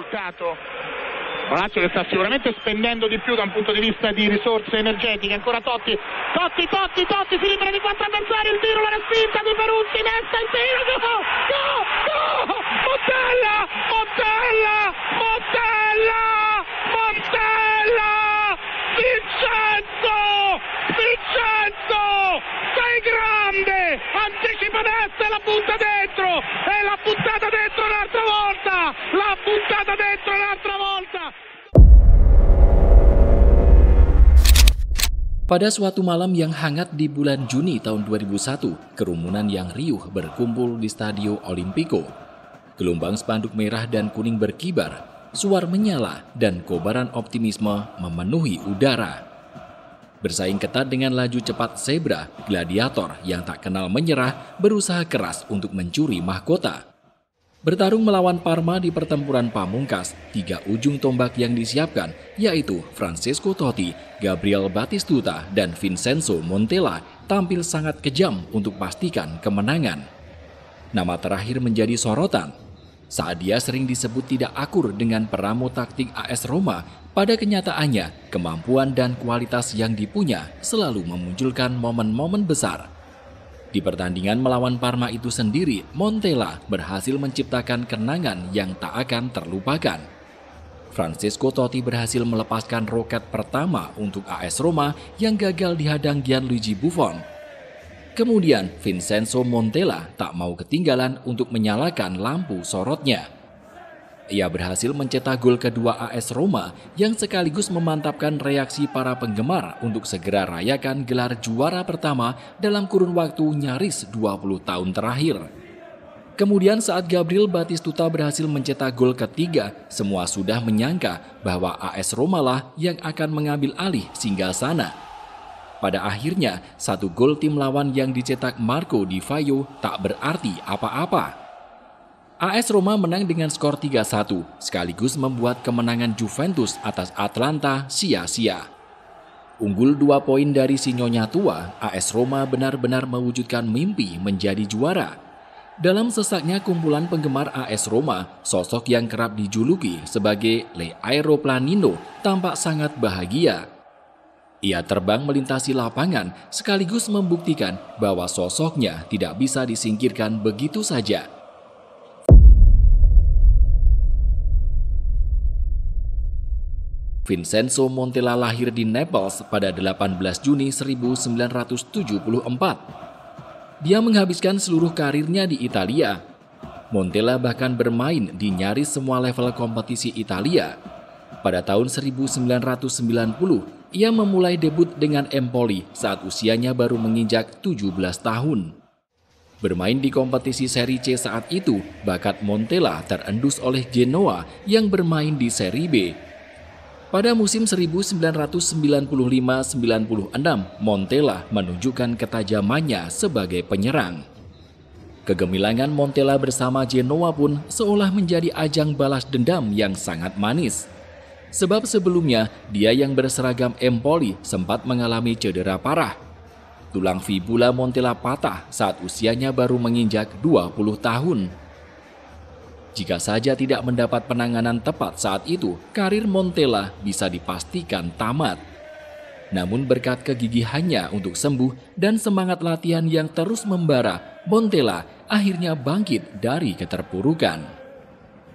risultato Lazio che sta sicuramente spendendo di più da un punto di vista di risorse energetiche, ancora Totti, Totti, Totti, Totti, si libera di quattro avversari, il tiro, la respinta di Peruzzi, Nesta, in tiro, no, no, no, Mottella, Mottella, Mottella, Mottella, Vincenzo, Vincenzo, sei grande, anticipa Nesta e la punta destra. e l'ha buttata dentro un'altra volta! L'ha buttata dentro un'altra volta! Pada suatu malam yang hangat di bulan Juni tahun 2001, kerumunan yang riuh berkumpul di Stadio Olimpico. Gelombang spanduk merah dan kuning berkibar, suar menyala dan kobaran optimisme memenuhi udara. Bersaing ketat dengan laju cepat zebra, gladiator yang tak kenal menyerah berusaha keras untuk mencuri mahkota. Bertarung melawan Parma di pertempuran pamungkas, tiga ujung tombak yang disiapkan yaitu Francesco Totti, Gabriel Batistuta, dan Vincenzo Montella tampil sangat kejam untuk pastikan kemenangan. Nama terakhir menjadi sorotan saat dia sering disebut tidak akur dengan peramu taktik AS Roma, pada kenyataannya kemampuan dan kualitas yang dipunya selalu memunculkan momen-momen besar. Di pertandingan melawan Parma itu sendiri, Montella berhasil menciptakan kenangan yang tak akan terlupakan. Francisco Totti berhasil melepaskan roket pertama untuk AS Roma yang gagal dihadang Gianluigi Buffon Kemudian Vincenzo Montella tak mau ketinggalan untuk menyalakan lampu sorotnya. Ia berhasil mencetak gol kedua AS Roma yang sekaligus memantapkan reaksi para penggemar untuk segera rayakan gelar juara pertama dalam kurun waktu nyaris 20 tahun terakhir. Kemudian saat Gabriel Batistuta berhasil mencetak gol ketiga, semua sudah menyangka bahwa AS Roma lah yang akan mengambil alih singgah sana pada akhirnya, satu gol tim lawan yang dicetak Marco Di Vaio tak berarti apa-apa. AS Roma menang dengan skor 3-1, sekaligus membuat kemenangan Juventus atas Atlanta sia-sia. Unggul dua poin dari Sinyonya tua, AS Roma benar-benar mewujudkan mimpi menjadi juara. Dalam sesaknya kumpulan penggemar AS Roma, sosok yang kerap dijuluki sebagai Le Aeroplanino tampak sangat bahagia ia terbang melintasi lapangan sekaligus membuktikan bahwa sosoknya tidak bisa disingkirkan begitu saja. Vincenzo Montella lahir di Naples pada 18 Juni 1974. Dia menghabiskan seluruh karirnya di Italia. Montella bahkan bermain di nyaris semua level kompetisi Italia. Pada tahun 1990, ia memulai debut dengan Empoli saat usianya baru menginjak 17 tahun. Bermain di kompetisi seri C saat itu, bakat Montella terendus oleh Genoa yang bermain di seri B. Pada musim 1995-96, Montella menunjukkan ketajamannya sebagai penyerang. Kegemilangan Montella bersama Genoa pun seolah menjadi ajang balas dendam yang sangat manis – Sebab sebelumnya, dia yang berseragam Empoli sempat mengalami cedera parah. Tulang fibula Montella patah saat usianya baru menginjak 20 tahun. Jika saja tidak mendapat penanganan tepat saat itu, karir Montella bisa dipastikan tamat. Namun berkat kegigihannya untuk sembuh dan semangat latihan yang terus membara, Montella akhirnya bangkit dari keterpurukan.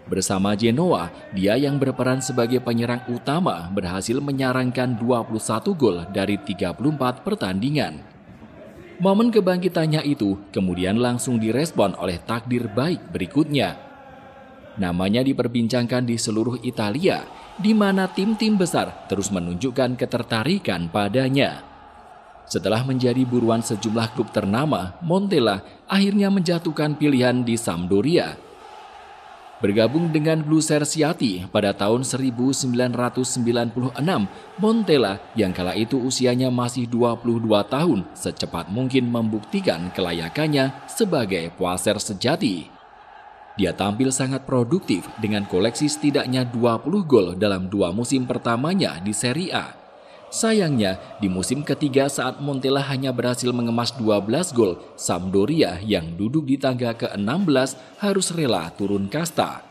Bersama Genoa, dia yang berperan sebagai penyerang utama berhasil menyarankan 21 gol dari 34 pertandingan. Momen kebangkitannya itu kemudian langsung direspon oleh takdir baik berikutnya. Namanya diperbincangkan di seluruh Italia, di mana tim-tim besar terus menunjukkan ketertarikan padanya. Setelah menjadi buruan sejumlah klub ternama, Montella akhirnya menjatuhkan pilihan di Sampdoria Bergabung dengan Blue Siati pada tahun 1996, Montella yang kala itu usianya masih 22 tahun secepat mungkin membuktikan kelayakannya sebagai puaser sejati. Dia tampil sangat produktif dengan koleksi setidaknya 20 gol dalam dua musim pertamanya di Serie A Sayangnya, di musim ketiga saat Montella hanya berhasil mengemas 12 gol, Sampdoria yang duduk di tangga ke-16 harus rela turun kasta.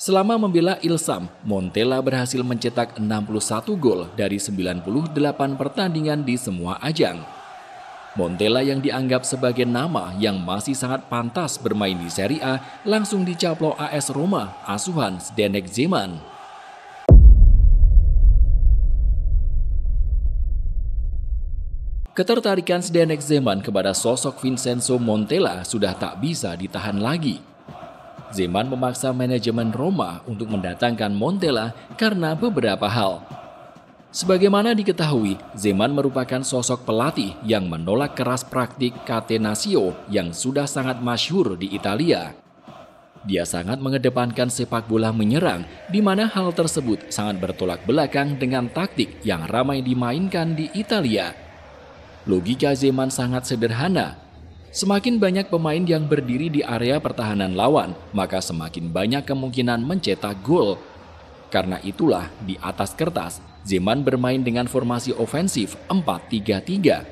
Selama membela Ilsam, Montella berhasil mencetak 61 gol dari 98 pertandingan di semua ajang. Montella yang dianggap sebagai nama yang masih sangat pantas bermain di Serie A langsung dicaplok AS Roma, asuhan Zdenek Zeman. Ketertarikan Zdenek Zeman kepada sosok Vincenzo Montella sudah tak bisa ditahan lagi. Zeman memaksa manajemen Roma untuk mendatangkan Montella karena beberapa hal. Sebagaimana diketahui, Zeman merupakan sosok pelatih yang menolak keras praktik Catenaccio yang sudah sangat masyhur di Italia. Dia sangat mengedepankan sepak bola menyerang, di mana hal tersebut sangat bertolak belakang dengan taktik yang ramai dimainkan di Italia Logika Zeman sangat sederhana. Semakin banyak pemain yang berdiri di area pertahanan lawan, maka semakin banyak kemungkinan mencetak gol. Karena itulah, di atas kertas, Zeman bermain dengan formasi ofensif 4-3-3.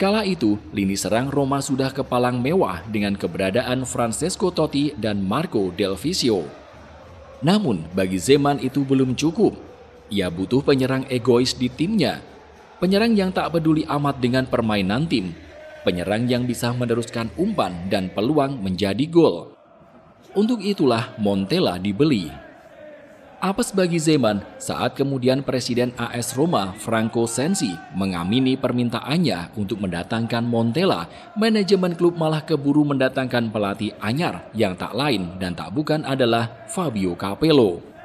Kala itu, lini serang Roma sudah kepalang mewah dengan keberadaan Francesco Totti dan Marco Del Vizio. Namun, bagi Zeman itu belum cukup. Ia butuh penyerang egois di timnya penyerang yang tak peduli amat dengan permainan tim, penyerang yang bisa meneruskan umpan dan peluang menjadi gol. Untuk itulah Montella dibeli. Apa bagi Zeman saat kemudian Presiden AS Roma Franco Sensi mengamini permintaannya untuk mendatangkan Montella, manajemen klub malah keburu mendatangkan pelatih anyar yang tak lain dan tak bukan adalah Fabio Capello.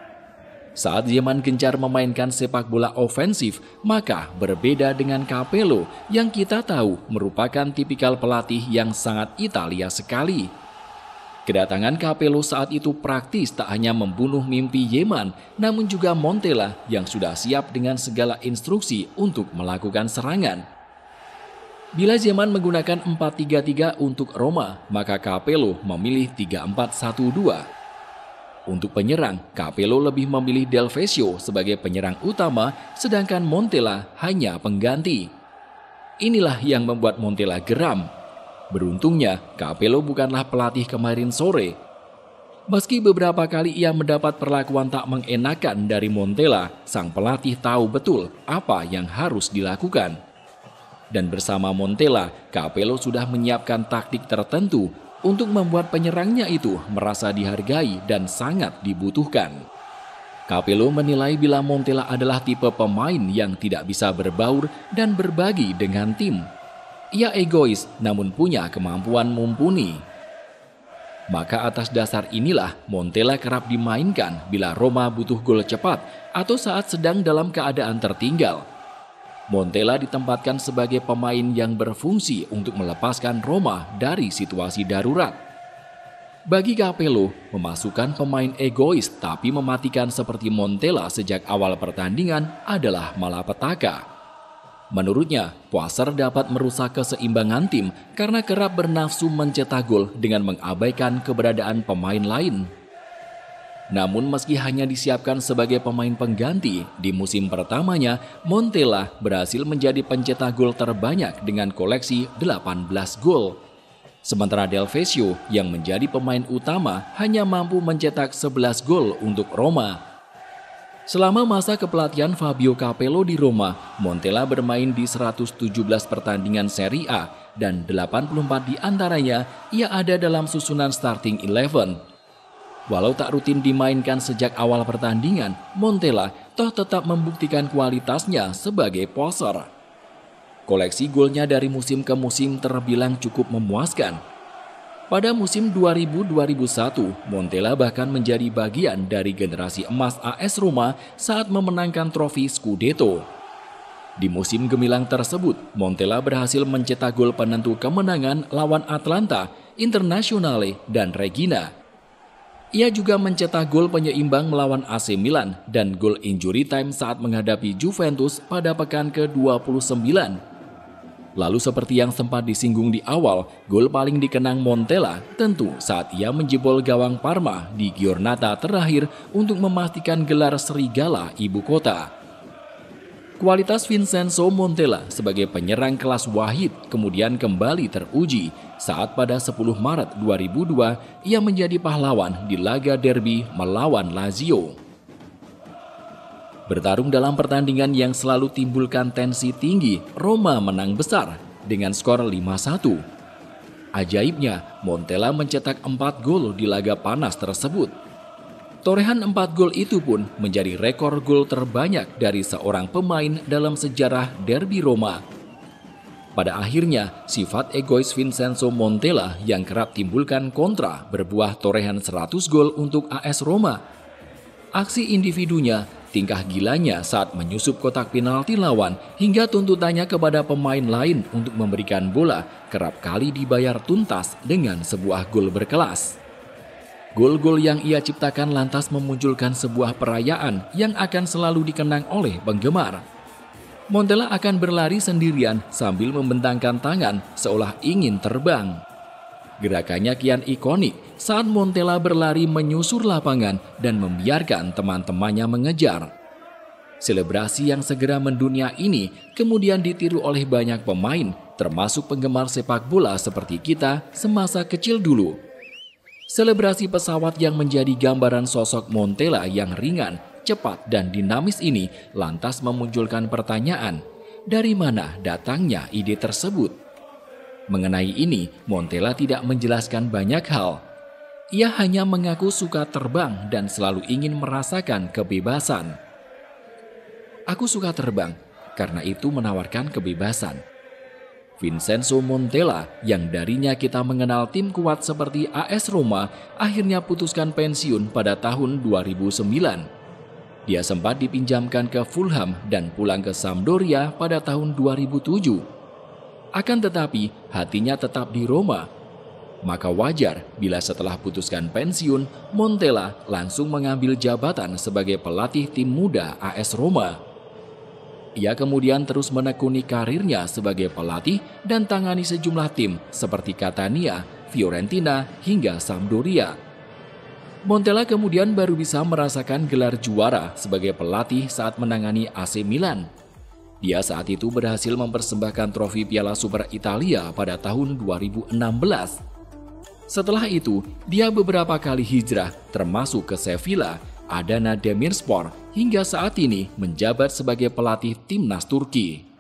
Saat Yeman gencar memainkan sepak bola ofensif, maka berbeda dengan Capello yang kita tahu merupakan tipikal pelatih yang sangat Italia sekali. Kedatangan Capello saat itu praktis tak hanya membunuh mimpi Yeman, namun juga Montella yang sudah siap dengan segala instruksi untuk melakukan serangan. Bila Zeman menggunakan 4-3-3 untuk Roma, maka Capello memilih 3-4-1-2. Untuk penyerang, Capello lebih memilih Del sebagai penyerang utama sedangkan Montella hanya pengganti. Inilah yang membuat Montella geram. Beruntungnya, Capello bukanlah pelatih kemarin sore. Meski beberapa kali ia mendapat perlakuan tak mengenakan dari Montella, sang pelatih tahu betul apa yang harus dilakukan dan bersama Montella, Capello sudah menyiapkan taktik tertentu untuk membuat penyerangnya itu merasa dihargai dan sangat dibutuhkan. Capello menilai bila Montella adalah tipe pemain yang tidak bisa berbaur dan berbagi dengan tim. Ia egois namun punya kemampuan mumpuni. Maka atas dasar inilah Montella kerap dimainkan bila Roma butuh gol cepat atau saat sedang dalam keadaan tertinggal Montella ditempatkan sebagai pemain yang berfungsi untuk melepaskan Roma dari situasi darurat. Bagi Capello, memasukkan pemain egois tapi mematikan seperti Montella sejak awal pertandingan adalah malapetaka. Menurutnya, Poaser dapat merusak keseimbangan tim karena kerap bernafsu mencetak gol dengan mengabaikan keberadaan pemain lain namun meski hanya disiapkan sebagai pemain pengganti, di musim pertamanya Montella berhasil menjadi pencetak gol terbanyak dengan koleksi 18 gol. Sementara Del Vecchio yang menjadi pemain utama hanya mampu mencetak 11 gol untuk Roma. Selama masa kepelatihan Fabio Capello di Roma, Montella bermain di 117 pertandingan Serie A dan 84 di antaranya ia ada dalam susunan starting 11. Walau tak rutin dimainkan sejak awal pertandingan, Montella toh tetap membuktikan kualitasnya sebagai poser. Koleksi golnya dari musim ke musim terbilang cukup memuaskan. Pada musim 2000-2001, Montella bahkan menjadi bagian dari generasi emas AS Roma saat memenangkan trofi Scudetto. Di musim gemilang tersebut, Montella berhasil mencetak gol penentu kemenangan lawan Atlanta, Internazionale, dan Regina ia juga mencetak gol penyeimbang melawan AC Milan dan gol injury time saat menghadapi Juventus pada pekan ke-29. Lalu seperti yang sempat disinggung di awal, gol paling dikenang Montella tentu saat ia menjebol gawang Parma di Giornata terakhir untuk memastikan gelar Serigala ibu kota. Kualitas Vincenzo Montella sebagai penyerang kelas wahid kemudian kembali teruji saat pada 10 Maret 2002 ia menjadi pahlawan di laga derby melawan Lazio. Bertarung dalam pertandingan yang selalu timbulkan tensi tinggi, Roma menang besar dengan skor 5-1. Ajaibnya, Montella mencetak 4 gol di laga panas tersebut Torehan 4 gol itu pun menjadi rekor gol terbanyak dari seorang pemain dalam sejarah derby Roma. Pada akhirnya, sifat egois Vincenzo Montella yang kerap timbulkan kontra berbuah torehan 100 gol untuk AS Roma. Aksi individunya, tingkah gilanya saat menyusup kotak penalti lawan hingga tuntutannya kepada pemain lain untuk memberikan bola kerap kali dibayar tuntas dengan sebuah gol berkelas. Gol-gol yang ia ciptakan lantas memunculkan sebuah perayaan yang akan selalu dikenang oleh penggemar. Montella akan berlari sendirian sambil membentangkan tangan seolah ingin terbang. Gerakannya kian ikonik saat Montella berlari menyusur lapangan dan membiarkan teman-temannya mengejar. Selebrasi yang segera mendunia ini kemudian ditiru oleh banyak pemain termasuk penggemar sepak bola seperti kita semasa kecil dulu Selebrasi pesawat yang menjadi gambaran sosok Montella yang ringan, cepat, dan dinamis ini lantas memunculkan pertanyaan, dari mana datangnya ide tersebut? Mengenai ini, Montella tidak menjelaskan banyak hal. Ia hanya mengaku suka terbang dan selalu ingin merasakan kebebasan. Aku suka terbang, karena itu menawarkan kebebasan. Vincenzo Montella yang darinya kita mengenal tim kuat seperti AS Roma akhirnya putuskan pensiun pada tahun 2009. Dia sempat dipinjamkan ke Fulham dan pulang ke Sampdoria pada tahun 2007. Akan tetapi, hatinya tetap di Roma. Maka wajar bila setelah putuskan pensiun, Montella langsung mengambil jabatan sebagai pelatih tim muda AS Roma. Ia kemudian terus menekuni karirnya sebagai pelatih dan tangani sejumlah tim seperti Catania, Fiorentina, hingga Sampdoria. Montella kemudian baru bisa merasakan gelar juara sebagai pelatih saat menangani AC Milan. Dia saat itu berhasil mempersembahkan trofi Piala Super Italia pada tahun 2016. Setelah itu, dia beberapa kali hijrah termasuk ke Sevilla, Adana Demirspor, hingga saat ini menjabat sebagai pelatih timnas Turki.